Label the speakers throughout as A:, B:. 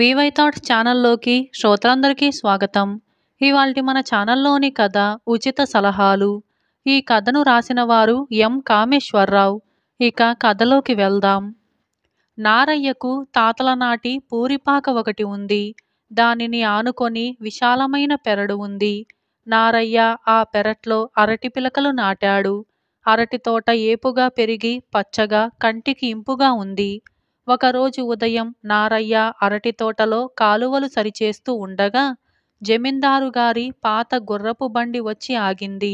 A: VY thought ఛానల్లోకి శ్రోతలందరికీ స్వాగతం ఇవాళ మన ఛానల్లోని కథ ఉచిత సలహాలు ఈ కథను రాసిన వారు ఎం కామేశ్వరరావు ఇక కథలోకి వెళ్దాం నారయ్యకు తాతల నాటి పూరిపాక ఒకటి ఉంది దానిని ఆనుకొని విశాలమైన పెరడు ఉంది నారయ్య ఆ పెరట్లో అరటి పిలకలు నాటాడు అరటి తోట ఏపుగా పెరిగి పచ్చగా కంటికి ఇంపుగా ఉంది ఒకరోజు ఉదయం నారయ్య అరటి తోటలో కాలువలు సరిచేస్తూ ఉండగా జమీందారు గారి పాత గుర్రపు బండి వచ్చి ఆగింది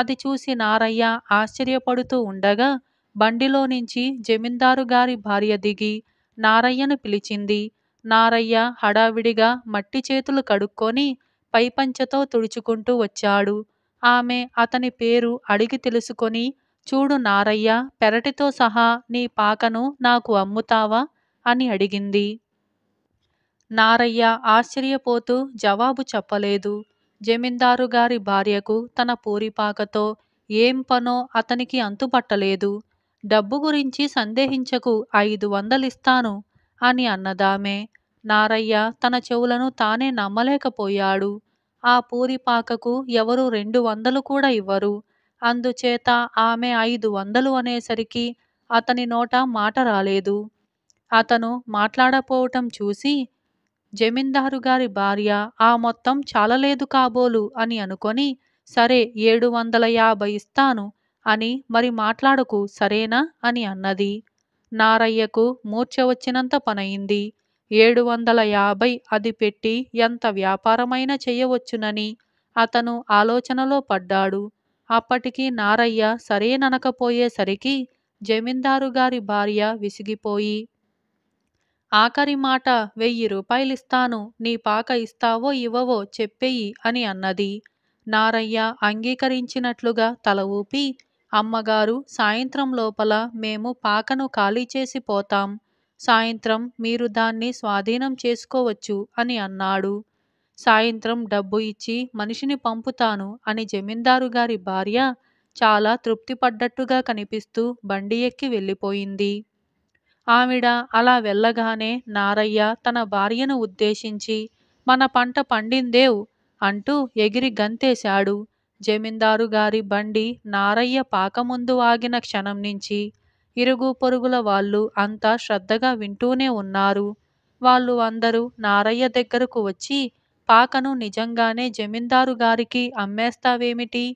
A: అది చూసి నారయ్య ఆశ్చర్యపడుతూ ఉండగా బండిలో నుంచి జమీందారు గారి భార్య దిగి నారయ్యను పిలిచింది నారయ్య హడావిడిగా మట్టి చేతులు కడుక్కొని పైపంచతో తుడుచుకుంటూ వచ్చాడు ఆమె అతని పేరు అడిగి తెలుసుకొని చూడు నారయ్య పెరటితో సహా నీ పాకను నాకు అమ్ముతావా అని అడిగింది నారయ్య ఆశ్చర్యపోతూ జవాబు చెప్పలేదు జమీందారు గారి భార్యకు తన పూరిపాకతో ఏం పనో అతనికి అంతుపట్టలేదు డబ్బు గురించి సందేహించకు ఐదు వందలిస్తాను అని అన్నదామే నారయ్య తన చెవులను తానే నమ్మలేకపోయాడు ఆ పూరిపాకకు ఎవరు రెండు వందలు కూడా ఇవ్వరు అందుచేత ఆమె ఐదు వందలు అనేసరికి అతని నోట మాట రాలేదు అతను మాట్లాడపోవటం చూసి జమీందారు గారి భార్య ఆ మొత్తం చాలలేదు కాబోలు అని అనుకొని సరే ఏడు వందల యాభై ఇస్తాను అని మరి మాట్లాడకు సరేనా అని అన్నది నారయ్యకు మూర్ఛ వచ్చినంత పనయింది ఏడు వందల యాభై అది పెట్టి ఎంత వ్యాపారమైనా చేయవచ్చునని అతను ఆలోచనలో పడ్డాడు అప్పటికి నారయ్య సరేననకపోయేసరికి జమీందారు గారి భార్య విసిగిపోయి ఆఖరి మాట వెయ్యి రూపాయలిస్తాను నీ పాక ఇస్తావో ఇవ్వవో చెప్పేయి అని అన్నది నారయ్య అంగీకరించినట్లుగా తల ఊపి అమ్మగారు సాయంత్రం లోపల మేము పాకను ఖాళీ చేసి పోతాం సాయంత్రం మీరు దాన్ని స్వాధీనం చేసుకోవచ్చు అని అన్నాడు సాయంత్రం డబ్బు ఇచ్చి మనిషిని పంపుతాను అని జమీందారు గారి భార్య చాలా తృప్తిపడ్డట్టుగా కనిపిస్తూ బండి ఎక్కి వెళ్ళిపోయింది ఆవిడ అలా వెళ్ళగానే నారయ్య తన భార్యను ఉద్దేశించి మన పంట పండిందేవ్ అంటూ ఎగిరి గంతేశాడు జమీందారు గారి బండి నారయ్య పాకముందు ఆగిన క్షణం నుంచి ఇరుగు పొరుగుల వాళ్ళు అంతా శ్రద్ధగా వింటూనే ఉన్నారు వాళ్ళు అందరూ నారయ్య దగ్గరకు వచ్చి పాకను నిజంగానే జమీందారు గారికి అమ్మేస్తావేమిటి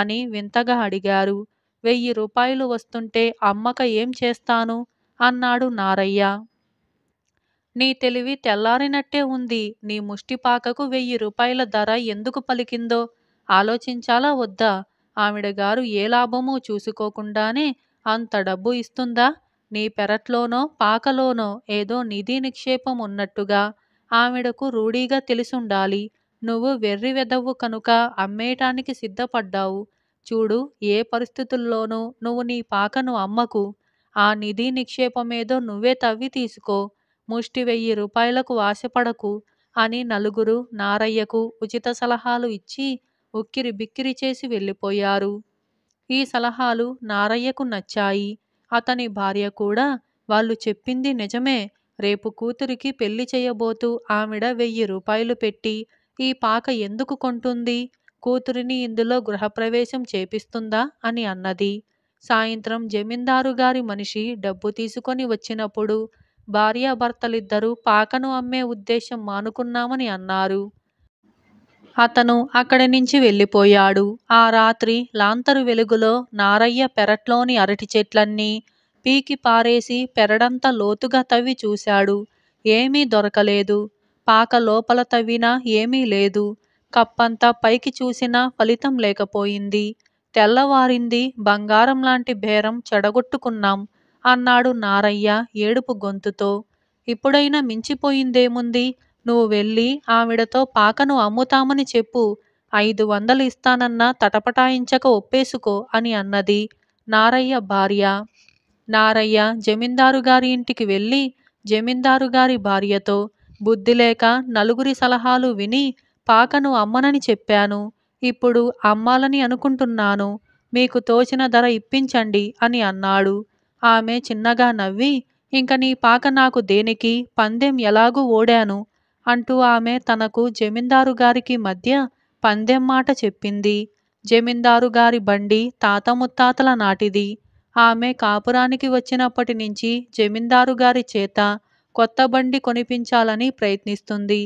A: అని వింతగా అడిగారు వెయ్యి రూపాయలు వస్తుంటే అమ్మక ఏం చేస్తాను అన్నాడు నారయ్య నీ తెలివి తెల్లారినట్టే ఉంది నీ ముష్టిపాకకు వెయ్యి రూపాయల ధర ఎందుకు పలికిందో ఆలోచించాలా వద్దా ఆవిడగారు ఏ లాభమో చూసుకోకుండానే అంత డబ్బు ఇస్తుందా నీ పెరట్లోనో పాకలోనో ఏదో నిధి నిక్షేపం ఉన్నట్టుగా ఆవిడకు రూఢీగా తెలిసుండాలి నువ్వు వెర్రి వెదవు కనుక అమ్మేయటానికి సిద్ధపడ్డావు చూడు ఏ పరిస్థితుల్లోనూ నువ్వు నీ పాకను అమ్మకు ఆ నిధి నిక్షేపమేదో నువ్వే తవ్వి తీసుకో ముష్టి వెయ్యి రూపాయలకు ఆశపడకు అని నలుగురు నారయ్యకు ఉచిత సలహాలు ఇచ్చి ఉక్కిరి బిక్కిరి చేసి వెళ్ళిపోయారు ఈ సలహాలు నారయ్యకు నచ్చాయి అతని భార్య కూడా వాళ్ళు చెప్పింది నిజమే రేపు కూతురికి పెళ్లి చేయబోతూ ఆవిడ వెయ్యి రూపాయలు పెట్టి ఈ పాక ఎందుకు కొంటుంది కూతురిని ఇందులో గృహప్రవేశం చేపిస్తుందా అని అన్నది సాయంత్రం జమీందారు గారి మనిషి డబ్బు తీసుకొని వచ్చినప్పుడు భార్యాభర్తలిద్దరూ పాకను అమ్మే ఉద్దేశం మానుకున్నామని అన్నారు అతను అక్కడి నుంచి వెళ్ళిపోయాడు ఆ రాత్రి లాంతరు వెలుగులో నారయ్య పెరట్లోని అరటి చెట్లన్నీ పీకి పారేసి పెరడంత లోతుగా తవ్వి చూశాడు ఏమీ దొరకలేదు పాక లోపల తవ్వినా ఏమీ లేదు కప్పంతా పైకి చూసినా ఫలితం లేకపోయింది తెల్లవారింది బంగారం లాంటి బేరం చెడగొట్టుకున్నాం అన్నాడు నారయ్య ఏడుపు గొంతుతో ఇప్పుడైనా మించిపోయిందేముంది నువ్వు వెళ్ళి ఆవిడతో పాకను అమ్ముతామని చెప్పు ఐదు వందలు ఇస్తానన్నా తటపటాయించక ఒప్పేసుకో అని అన్నది నారయ్య భార్య నారయ్య జమీందారు గారి ఇంటికి వెళ్ళి జమీందారు గారి భార్యతో బుద్ధి లేక నలుగురి సలహాలు విని పాకను అమ్మనని చెప్పాను ఇప్పుడు అమ్మాలని అనుకుంటున్నాను మీకు తోచిన ధర ఇప్పించండి అని అన్నాడు ఆమె చిన్నగా నవ్వి ఇంక నీ పాక నాకు దేనికి పందెం ఎలాగూ ఓడాను అంటూ ఆమె తనకు జమీందారు గారికి మధ్య పందెం మాట చెప్పింది జమీందారు గారి బండి తాత ముత్తాతల నాటిది ఆమె కాపురానికి వచ్చినప్పటి నుంచి జమీందారు గారి చేత కొత్త బండి కొనిపించాలని ప్రయత్నిస్తుంది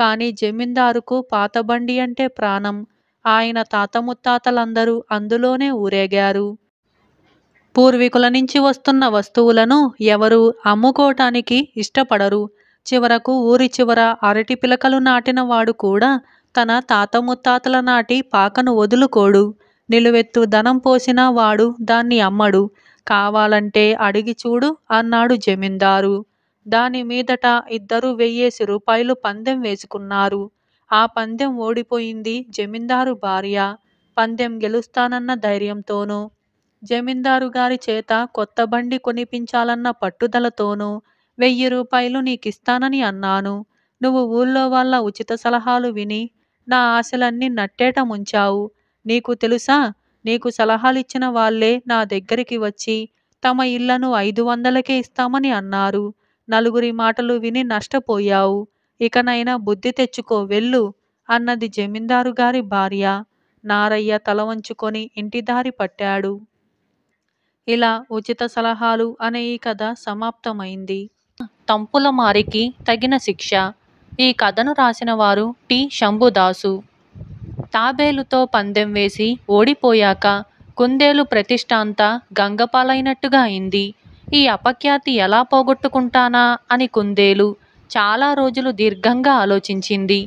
A: కానీ జమీందారుకు పాత బండి అంటే ప్రాణం ఆయన తాత ముత్తాతలందరూ అందులోనే ఊరేగారు పూర్వీకుల నుంచి వస్తున్న వస్తువులను ఎవరు అమ్ముకోవటానికి ఇష్టపడరు చివరకు ఊరి చివర అరటి పిలకలు నాటినవాడు కూడా తన తాత ముత్తాతల నాటి పాకను వదులుకోడు నిలువెత్తు ధనం పోసినా వాడు దాన్ని అమ్మడు కావాలంటే అడిగి చూడు అన్నాడు జమీందారు దాని మీదట ఇద్దరు వెయ్యేసి రూపాయలు పందెం వేసుకున్నారు ఆ పందెం ఓడిపోయింది జమీందారు భార్య పందెం గెలుస్తానన్న ధైర్యంతోనూ జమీందారు గారి చేత కొత్త బండి కొనిపించాలన్న పట్టుదలతోనూ వెయ్యి రూపాయలు నీకిస్తానని అన్నాను నువ్వు ఊళ్ళో వాళ్ళ ఉచిత సలహాలు విని నా ఆశలన్నీ నట్టేట ముంచావు నీకు తెలుసా నీకు సలహాలిచ్చిన వాళ్లే నా దగ్గరికి వచ్చి తమ ఇళ్లను ఐదు వందలకే ఇస్తామని అన్నారు నలుగురి మాటలు విని నష్టపోయావు ఇకనైనా బుద్ధి తెచ్చుకో వెళ్ళు అన్నది జమీందారు గారి భార్య నారయ్య తల వంచుకొని ఇంటిదారి పట్టాడు ఇలా ఉచిత సలహాలు అనే ఈ కథ సమాప్తమైంది తంపుల మారికి తగిన శిక్ష ఈ కథను రాసిన వారు టి శంభుదాసు తాబేలుతో పందెం వేసి ఓడిపోయాక కుందేలు ప్రతిష్టాంత గంగపాలైనట్టుగా అయింది ఈ అపఖ్యాతి ఎలా పోగొట్టుకుంటానా అని కుందేలు చాలా రోజులు దీర్ఘంగా ఆలోచించింది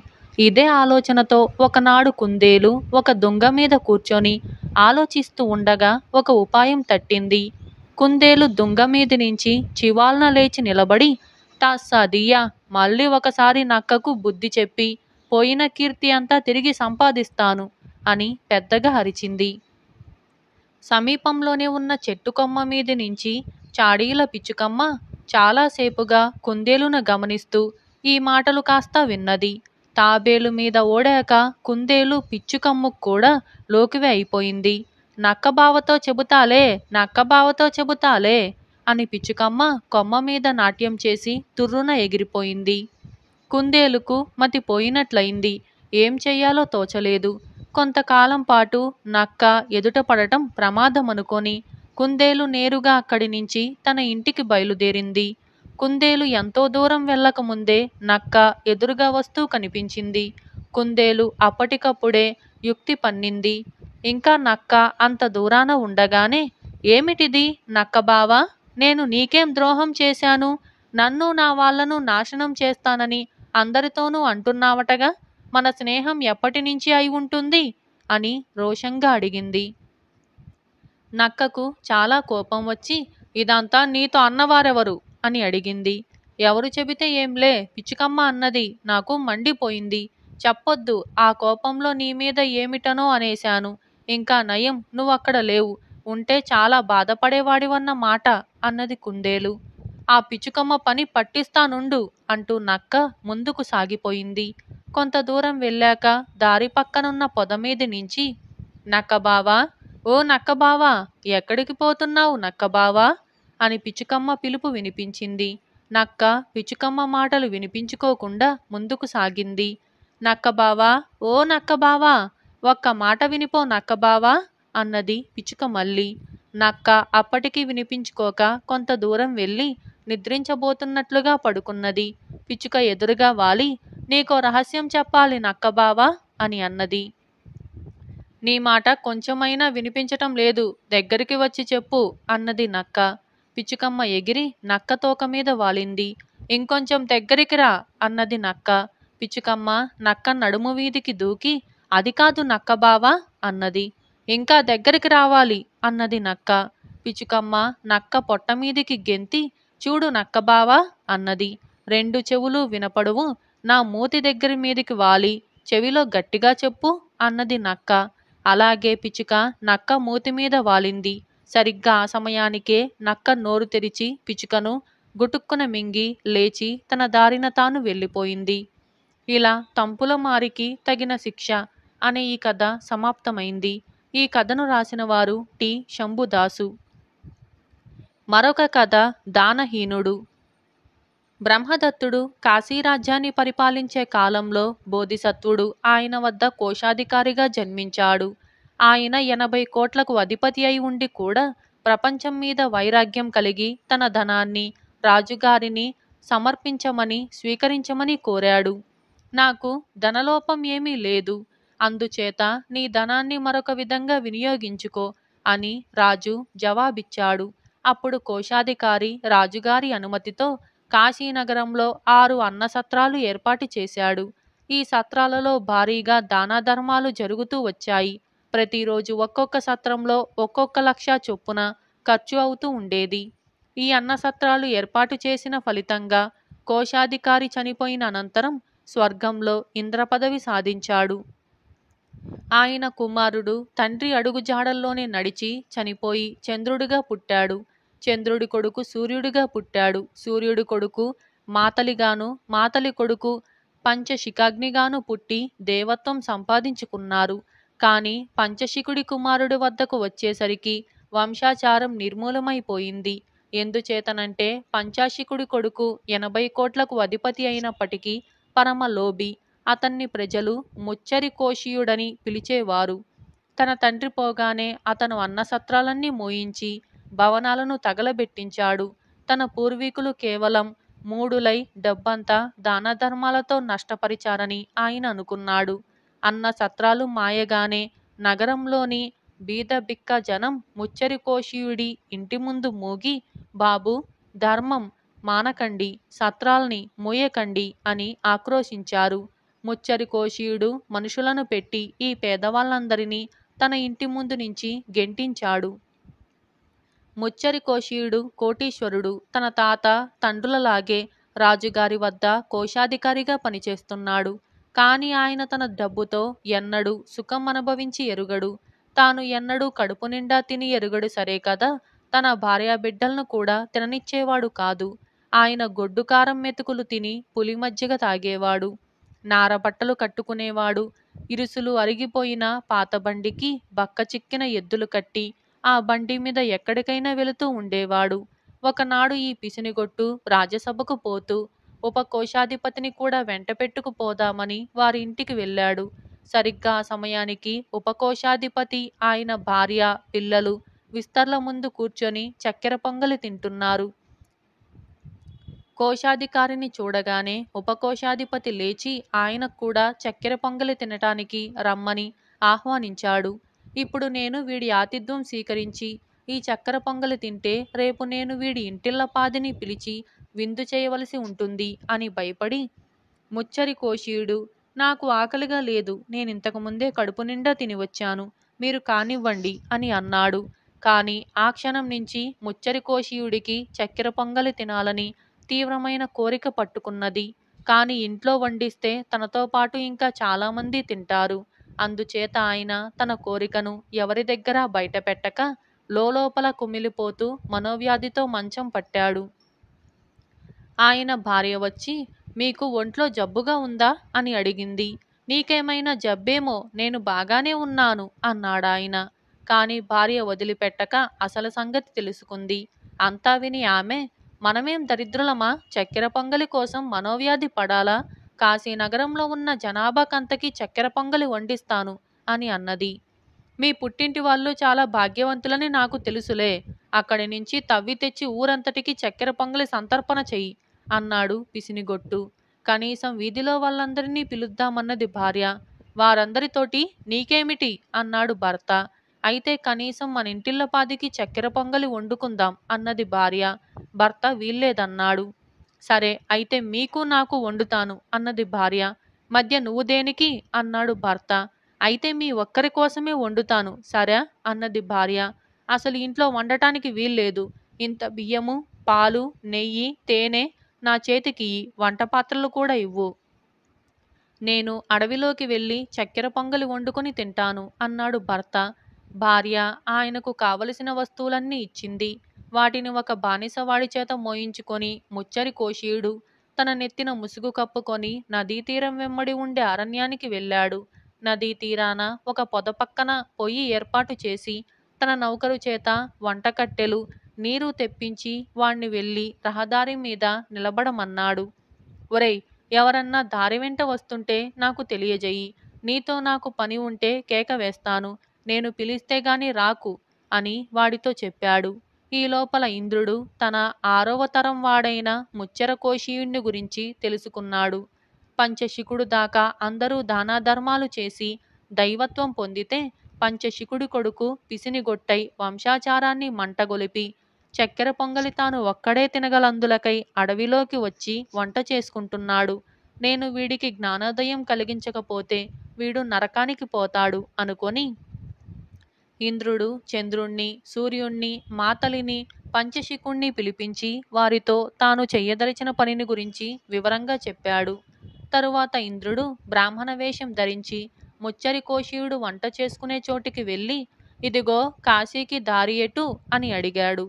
A: ఇదే ఆలోచనతో ఒకనాడు కుందేలు ఒక దొంగ మీద కూర్చొని ఆలోచిస్తూ ఉండగా ఒక ఉపాయం తట్టింది కుందేలు దొంగ మీద నుంచి చివాల్న లేచి నిలబడి తాస్సాదియ్యా మళ్ళీ ఒకసారి నక్కకు బుద్ధి చెప్పి పోయిన కీర్తి అంతా తిరిగి సంపాదిస్తాను అని పెద్దగా అరిచింది సమీపంలోనే ఉన్న చెట్టు కొమ్మ మీద నుంచి చాడీల పిచ్చుకమ్మ చాలాసేపుగా కుందేలును గమనిస్తూ ఈ మాటలు కాస్త విన్నది తాబేలు మీద ఓడాక కుందేలు పిచ్చుకమ్ము కూడా లోకివే అయిపోయింది నక్కబావతో చెబుతాలే నక్కబావతో చెబుతాలే అని పిచ్చుకమ్మ కొమ్మ మీద నాట్యం చేసి తుర్రున ఎగిరిపోయింది కుందేలుకు మతిపోయినట్లయింది ఏం చెయ్యాలో తోచలేదు కొంతకాలం పాటు నక్క ఎదుట పడటం ప్రమాదమనుకొని కుందేలు నేరుగా అక్కడి నుంచి తన ఇంటికి బయలుదేరింది కుందేలు ఎంతో దూరం వెళ్ళకముందే నక్క ఎదురుగా వస్తూ కనిపించింది కుందేలు అప్పటికప్పుడే యుక్తి పన్నింది ఇంకా నక్క అంత దూరాన ఉండగానే ఏమిటిది నక్క బావా నేను నీకేం ద్రోహం చేశాను నన్ను నా వాళ్లను నాశనం చేస్తానని అందరితోనూ అంటున్నావటగా మన స్నేహం ఎప్పటి నుంచి అయి ఉంటుంది అని రోషంగా అడిగింది నక్కకు చాలా కోపం వచ్చి ఇదంతా నీతో అన్నవారెవరు అని అడిగింది ఎవరు చెబితే ఏంలే పిచ్చుకమ్మ అన్నది నాకు మండిపోయింది చెప్పొద్దు ఆ కోపంలో నీ మీద ఏమిటనో అనేశాను ఇంకా నయం నువ్వక్కడ లేవు ఉంటే చాలా బాధపడేవాడివన్న మాట అన్నది కుందేలు ఆ పిచ్చుకమ్మ పని పట్టిస్తానుండు అంటూ నక్క ముందుకు సాగిపోయింది కొంత దూరం వెళ్ళాక దారి పక్కనున్న పొదమీది నుంచి నక్కబావా ఓ నక్కబావా ఎక్కడికి పోతున్నావు నక్కబావా అని పిచ్చుకమ్మ పిలుపు వినిపించింది నక్క పిచ్చుకమ్మ మాటలు వినిపించుకోకుండా ముందుకు సాగింది నక్కబావా ఓ నక్కబావా ఒక్క మాట వినిపో నక్కబావా అన్నది పిచ్చుక మళ్ళీ నక్క అప్పటికి వినిపించుకోక కొంత దూరం వెళ్ళి నిద్రించబోతున్నట్లుగా పడుకున్నది పిచ్చుక ఎదురుగా వాలి నీకో రహస్యం చెప్పాలి నక్కబావా అని అన్నది నీ మాట కొంచెమైనా వినిపించటం లేదు దగ్గరికి వచ్చి చెప్పు అన్నది నక్క పిచ్చుకమ్మ ఎగిరి నక్క తోక మీద వాలింది ఇంకొంచెం దగ్గరికి రా అన్నది నక్క పిచ్చుకమ్మ నక్క నడుము వీధికి దూకి అది కాదు నక్క బావా అన్నది ఇంకా దగ్గరికి రావాలి అన్నది నక్క పిచ్చుకమ్మ నక్క పొట్ట మీదికి గెంతి చూడు నక్కబావా అన్నది రెండు చెవులు వినపడవు నా మూతి దగ్గర మీదికి వాలి చెవిలో గట్టిగా చెప్పు అన్నది నక్క అలాగే పిచ్చుక నక్క మూతి మీద వాలింది సరిగ్గా ఆ సమయానికే నక్క నోరు తెరిచి పిచ్చుకను గుటుక్కున మింగి లేచి తన దారిన తాను వెళ్ళిపోయింది ఇలా తంపుల మారికి తగిన శిక్ష అనే ఈ కథ సమాప్తమైంది ఈ కథను రాసిన వారు టి శంభుదాసు మరొక కథ దానహీనుడు బ్రహ్మదత్తుడు కాశీరాజ్యాన్ని పరిపాలించే కాలంలో బోధిసత్వుడు ఆయన వద్ద కోశాధికారిగా జన్మించాడు ఆయన ఎనభై కోట్లకు అధిపతి అయి ఉండి కూడా ప్రపంచం మీద వైరాగ్యం కలిగి తన ధనాన్ని రాజుగారిని సమర్పించమని స్వీకరించమని కోరాడు నాకు ధనలోపం ఏమీ లేదు అందుచేత నీ ధనాన్ని మరొక విధంగా వినియోగించుకో అని రాజు జవాబిచ్చాడు అప్పుడు కోశాధికారి రాజుగారి అనుమతితో కాశీనగరంలో ఆరు అన్న సత్రాలు ఏర్పాటు చేశాడు ఈ సత్రాలలో భారీగా దానాధర్మాలు జరుగుతూ వచ్చాయి ప్రతిరోజు ఒక్కొక్క సత్రంలో ఒక్కొక్క లక్ష చొప్పున ఖర్చు అవుతూ ఉండేది ఈ అన్న సత్రాలు ఏర్పాటు చేసిన ఫలితంగా కోశాధికారి చనిపోయిన అనంతరం స్వర్గంలో ఇంద్రపదవి సాధించాడు ఆయన కుమారుడు తండ్రి అడుగుజాడల్లోనే నడిచి చనిపోయి చంద్రుడిగా పుట్టాడు చంద్రుడి కొడుకు సూర్యుడిగా పుట్టాడు సూర్యుడి కొడుకు మాతలిగాను మాతలి కొడుకు పంచశిఖాగ్నిగాను పుట్టి దేవత్వం సంపాదించుకున్నారు కానీ పంచశిఖుడి కుమారుడి వద్దకు వచ్చేసరికి వంశాచారం నిర్మూలమైపోయింది ఎందుచేతనంటే పంచాశికుడి కొడుకు ఎనభై కోట్లకు అధిపతి అయినప్పటికీ పరమలోభి అతన్ని ప్రజలు ముచ్చరి కోశీయుడని పిలిచేవారు తన తండ్రి పోగానే అతను అన్నసత్రాలన్నీ మోయించి భవనాలను తగలబెట్టించాడు తన పూర్వీకులు కేవలం మూడులై డబ్బంతా దానధర్మాలతో నష్టపరిచారని ఆయన అనుకున్నాడు అన్న సత్రాలు మాయగానే నగరంలోని బీదబిక్క జనం ముచ్చరికోశీయుడి ఇంటి ముందు మూగి బాబు ధర్మం మానకండి సత్రాల్ని మూయకండి అని ఆక్రోశించారు ముచ్చరికోశీయుడు మనుషులను పెట్టి ఈ పేదవాళ్ళందరినీ తన ఇంటి ముందు నుంచి గెంటించాడు ముచ్చరికోశీయుడు కోటీశ్వరుడు తన తాత తండ్రులలాగే రాజుగారి వద్ద కోశాధికారిగా పనిచేస్తున్నాడు కాని ఆయన తన డబ్బుతో ఎన్నడూ సుఖం అనుభవించి ఎరుగడు తాను ఎన్నడూ కడుపు నిండా తిని ఎరుగడు సరే కదా తన భార్య బిడ్డలను కూడా తిననిచ్చేవాడు కాదు ఆయన గొడ్డు కారం మెతుకులు తిని పులి మజ్జిగ తాగేవాడు నార బట్టలు కట్టుకునేవాడు ఇరుసులు అరిగిపోయిన పాతబండికి బక్క చిక్కిన ఎద్దులు కట్టి ఆ బండి మీద ఎక్కడికైనా వెళుతూ ఉండేవాడు ఒకనాడు ఈ పిసినిగొట్టు రాజ్యసభకు పోతూ ఉపకోశాధిపతిని కూడా వెంట పెట్టుకుపోదామని వారి ఇంటికి వెళ్ళాడు సరిగ్గా ఆ సమయానికి ఉపకోశాధిపతి ఆయన భార్య పిల్లలు విస్తర్ల ముందు కూర్చొని చక్కెర పొంగలి తింటున్నారు కోశాధికారిని చూడగానే ఉపకోశాధిపతి లేచి ఆయన కూడా చక్కెర పొంగలి తినటానికి రమ్మని ఆహ్వానించాడు ఇప్పుడు నేను వీడి ఆతిథ్యం స్వీకరించి ఈ చక్కెర పొంగలి తింటే రేపు నేను వీడి ఇంటిల్లపాదిని పిలిచి విందు చేయవలసి ఉంటుంది అని భయపడి ముచ్చరి కోశీయుడు నాకు ఆకలిగా లేదు నేను ఇంతకుముందే కడుపు నిండా తిని వచ్చాను మీరు కానివ్వండి అని అన్నాడు కానీ ఆ క్షణం నుంచి ముచ్చరి కోశీయుడికి చక్కెర పొంగలి తినాలని తీవ్రమైన కోరిక పట్టుకున్నది కానీ ఇంట్లో వండిస్తే తనతో పాటు ఇంకా చాలామంది తింటారు అందుచేత ఆయన తన కోరికను ఎవరి దగ్గర బయటపెట్టక లోపల కుమిలిపోతూ మనోవ్యాధితో మంచం పట్టాడు ఆయన భార్య వచ్చి మీకు ఒంట్లో జబ్బుగా ఉందా అని అడిగింది నీకేమైనా జబ్బేమో నేను బాగానే ఉన్నాను అన్నాడాయన కానీ భార్య వదిలిపెట్టక అసలు సంగతి తెలుసుకుంది అంతా విని ఆమె మనమేం దరిద్రులమా చక్కెర పొంగలి కోసం మనోవ్యాధి పడాలా కాశీనగరంలో ఉన్న జనాభాకంతకి చక్కెర పొంగలి వండిస్తాను అని అన్నది మీ పుట్టింటి వాళ్ళు చాలా భాగ్యవంతులని నాకు తెలుసులే అక్కడి నుంచి తవ్వి తెచ్చి ఊరంతటికి చక్కెర పొంగలి సంతర్పణ చెయ్యి అన్నాడు పిసినిగొట్టు కనీసం వీధిలో వాళ్ళందరినీ పిలుద్దామన్నది భార్య వారందరితోటి నీకేమిటి అన్నాడు భర్త అయితే కనీసం మన ఇంటిల్లపాదికి చక్కెర పొంగలి వండుకుందాం అన్నది భార్య భర్త వీల్లేదన్నాడు సరే అయితే మీకు నాకు వండుతాను అన్నది భార్య మధ్య నువ్వు దేనికి అన్నాడు భర్త అయితే మీ ఒక్కరి కోసమే వండుతాను సరే అన్నది భార్య అసలు ఇంట్లో వండటానికి వీల్లేదు ఇంత బియ్యము పాలు నెయ్యి తేనె నా చేతికి వంట పాత్రలు కూడా ఇవ్వు నేను అడవిలోకి వెళ్ళి చక్కెర పొంగలి వండుకొని తింటాను అన్నాడు భర్త భార్య ఆయనకు కావలసిన వస్తువులన్నీ ఇచ్చింది వాటిని ఒక బానిసవాడి చేత మోయించుకొని ముచ్చరి కోశీయుడు తన నెత్తిన ముసుగు కప్పుకొని నదీ తీరం వెమ్మడి ఉండే అరణ్యానికి వెళ్ళాడు నదీ తీరాన ఒక పొద పక్కన పొయ్యి ఏర్పాటు చేసి తన నౌకరు చేత వంటకట్టెలు నీరు తెప్పించి వాణ్ణి వెళ్ళి రహదారి మీద నిలబడమన్నాడు ఒరేయ్ ఎవరన్నా దారి వెంట వస్తుంటే నాకు తెలియజేయి నీతో నాకు పని ఉంటే కేక వేస్తాను నేను పిలిస్తే గాని రాకు అని వాడితో చెప్పాడు ఈ లోపల ఇంద్రుడు తన ఆరవ తరం వాడైన ముచ్చరకోశీయుణ్ణి గురించి తెలుసుకున్నాడు పంచశిఖుడు దాకా అందరూ దానాధర్మాలు చేసి దైవత్వం పొందితే పంచశిఖుడి కొడుకు పిసినిగొట్టై వంశాచారాన్ని మంటగొలిపి చక్కెర పొంగలి తాను ఒక్కడే తినగలందులకై అడవిలోకి వచ్చి వంట చేసుకుంటున్నాడు నేను వీడికి జ్ఞానోదయం కలిగించకపోతే వీడు నరకానికి పోతాడు అనుకొని ఇంద్రుడు చంద్రుణ్ణి సూర్యుణ్ణి మాతలిని పంచశిఖుణ్ణి పిలిపించి వారితో తాను చెయ్యదలిచిన పనిని గురించి వివరంగా చెప్పాడు తరువాత ఇంద్రుడు బ్రాహ్మణ వేషం ధరించి ముచ్చరి కోశీయుడు వంట చేసుకునే చోటికి వెళ్ళి ఇదిగో కాశీకి దారి ఎటు అని అడిగాడు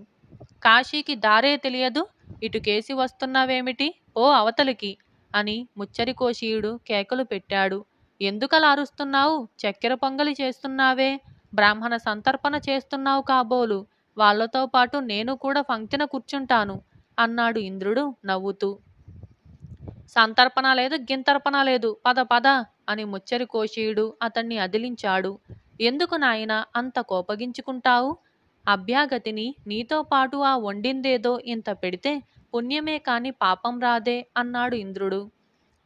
A: కాశీకి దారే తెలియదు ఇటుకేసి వస్తున్నావేమిటి ఓ అవతలికి అని ముచ్చరి కోశీయుడు కేకలు పెట్టాడు ఎందుకలా అరుస్తున్నావు చక్కెర పొంగలి చేస్తున్నావే బ్రాహ్మణ సంతర్పణ చేస్తున్నావు కాబోలు వాళ్లతో పాటు నేను కూడా పంక్తిన కూర్చుంటాను అన్నాడు ఇంద్రుడు నవ్వుతూ సంతర్పణ లేదు గింతర్పణ లేదు పద పద అని ముచ్చరి కోశీయుడు అతన్ని అదిలించాడు ఎందుకు నాయన అంత కోపగించుకుంటావు అభ్యాగతిని నీతో పాటు ఆ వండిందేదో ఇంత పెడితే పుణ్యమే కాని పాపం రాదే అన్నాడు ఇంద్రుడు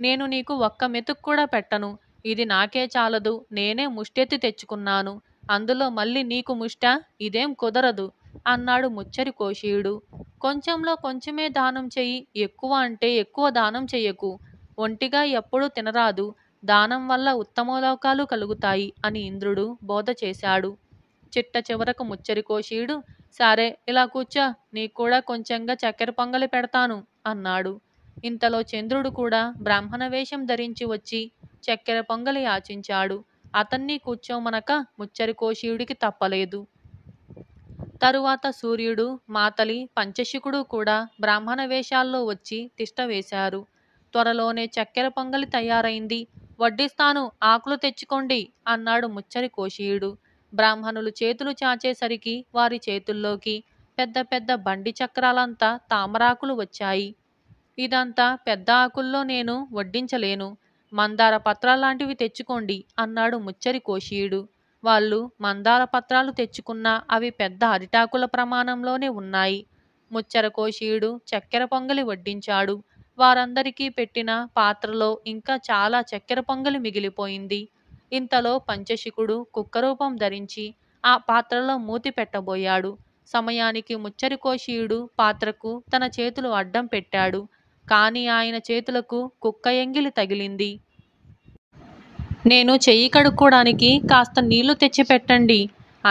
A: నేను నీకు ఒక్క మెతుక్ కూడా పెట్టను ఇది నాకే చాలదు నేనే ముష్టెత్తి తెచ్చుకున్నాను అందులో మళ్ళీ నీకు ముష్ట ఇదేం కుదరదు అన్నాడు ముచ్చరి కోశీయుడు కొంచెంలో కొంచెమే దానం చెయ్యి ఎక్కువ అంటే ఎక్కువ దానం చెయ్యకు ఒంటిగా ఎప్పుడూ తినరాదు దానం వల్ల ఉత్తమలోకాలు కలుగుతాయి అని ఇంద్రుడు బోధ చేశాడు చిట్ట చివరకు ముచ్చరి కోశీయుడు సరే ఇలా కూర్చో నీకు కూడా కొంచెంగా చక్కెర పొంగలి పెడతాను అన్నాడు ఇంతలో చంద్రుడు కూడా బ్రాహ్మణ వేషం ధరించి వచ్చి చక్కెర పొంగలి ఆచించాడు అతన్ని కూర్చోమనక ముచ్చరికోశీయుడికి తప్పలేదు తరువాత సూర్యుడు మాతలి పంచశికుడు కూడా బ్రాహ్మణ వేషాల్లో వచ్చి తిష్ట వేశారు త్వరలోనే చక్కెర పొంగలి తయారైంది వడ్డిస్తాను ఆకులు తెచ్చుకోండి అన్నాడు ముచ్చరి కోశీయుడు బ్రాహ్మణులు చేతులు చాచేసరికి వారి చేతుల్లోకి పెద్ద పెద్ద బండి చక్రాలంతా తామరాకులు వచ్చాయి ఇదంతా పెద్ద ఆకుల్లో నేను వడ్డించలేను మందార పత్రాలాంటివి తెచ్చుకోండి అన్నాడు ముచ్చరి కోశీయుడు వాళ్ళు మందార పత్రాలు తెచ్చుకున్నా అవి పెద్ద అరిటాకుల ప్రమాణంలోనే ఉన్నాయి ముచ్చర కోశీయుడు చక్కెర పొంగలి వడ్డించాడు వారందరికీ పెట్టిన పాత్రలో ఇంకా చాలా చక్కెర పొంగలి మిగిలిపోయింది ఇంతలో పంచశికుడు కుక్కరూపం ధరించి ఆ పాత్రలో మూతి పెట్టబోయాడు సమయానికి ముచ్చరి కోశీయుడు పాత్రకు తన చేతులు అడ్డం పెట్టాడు కాని ఆయన చేతులకు కుక్క ఎంగిలి తగిలింది నేను చెయ్యి కడుక్కోవడానికి కాస్త నీళ్లు తెచ్చిపెట్టండి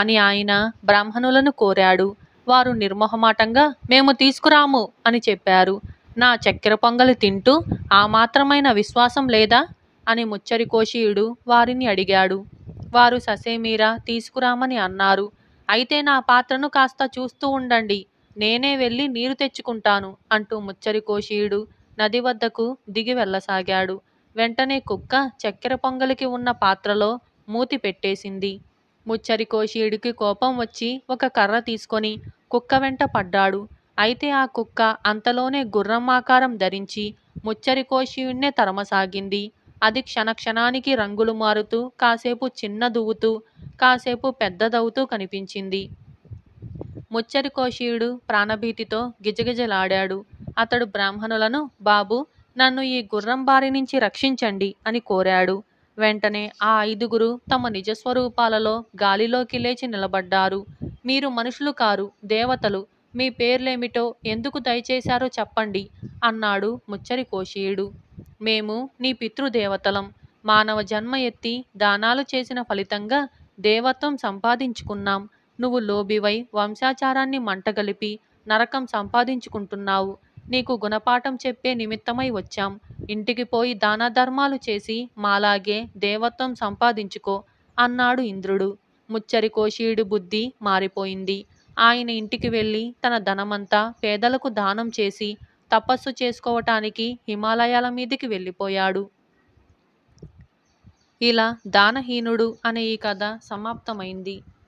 A: అని ఆయన బ్రాహ్మణులను కోరాడు వారు నిర్మోహమాటంగా మేము తీసుకురాము అని చెప్పారు నా చక్కెర పొంగలి తింటూ ఆ మాత్రమైన విశ్వాసం లేదా అని ముచ్చరి కోశీయుడు వారిని అడిగాడు వారు ససేమీరా తీసుకురామని అన్నారు అయితే నా పాత్రను కాస్త చూస్తూ ఉండండి నేనే వెళ్ళి నీరు తెచ్చుకుంటాను అంటూ ముచ్చరి కోశీయుడు నది వద్దకు దిగి వెళ్ళసాగాడు వెంటనే కుక్క చక్కెర పొంగలికి ఉన్న పాత్రలో మూతి పెట్టేసింది ముచ్చరి కోశీయుడికి కోపం వచ్చి ఒక కర్ర తీసుకొని కుక్క వెంట పడ్డాడు అయితే ఆ కుక్క అంతలోనే గుర్రం ఆకారం ధరించి ముచ్చరి కోశీయుణ్ణే తరమసాగింది అది క్షణక్షణానికి రంగులు మారుతూ కాసేపు దువ్వుతూ కాసేపు పెద్దదవుతూ కనిపించింది ముచ్చరి కోశీయుడు ప్రాణభీతితో గిజగిజలాడాడు అతడు బ్రాహ్మణులను బాబు నన్ను ఈ గుర్రం బారి నుంచి రక్షించండి అని కోరాడు వెంటనే ఆ ఐదుగురు తమ నిజస్వరూపాలలో గాలిలోకి లేచి నిలబడ్డారు మీరు మనుషులు కారు దేవతలు మీ పేర్లేమిటో ఎందుకు దయచేశారో చెప్పండి అన్నాడు ముచ్చరి కోశీయుడు మేము నీ పితృదేవతలం మానవ జన్మ ఎత్తి దానాలు చేసిన ఫలితంగా దేవత్వం సంపాదించుకున్నాం నువ్వు లోబివై వంశాచారాన్ని మంటగలిపి నరకం సంపాదించుకుంటున్నావు నీకు గుణపాఠం చెప్పే నిమిత్తమై వచ్చాం ఇంటికి పోయి దానధర్మాలు చేసి మాలాగే దేవత్వం సంపాదించుకో అన్నాడు ఇంద్రుడు ముచ్చరి కోశీయుడు బుద్ధి మారిపోయింది ఆయన ఇంటికి వెళ్ళి తన ధనమంతా పేదలకు దానం చేసి తపస్సు చేసుకోవటానికి హిమాలయాల మీదికి వెళ్ళిపోయాడు ఇలా దానహీనుడు అనే ఈ కథ సమాప్తమైంది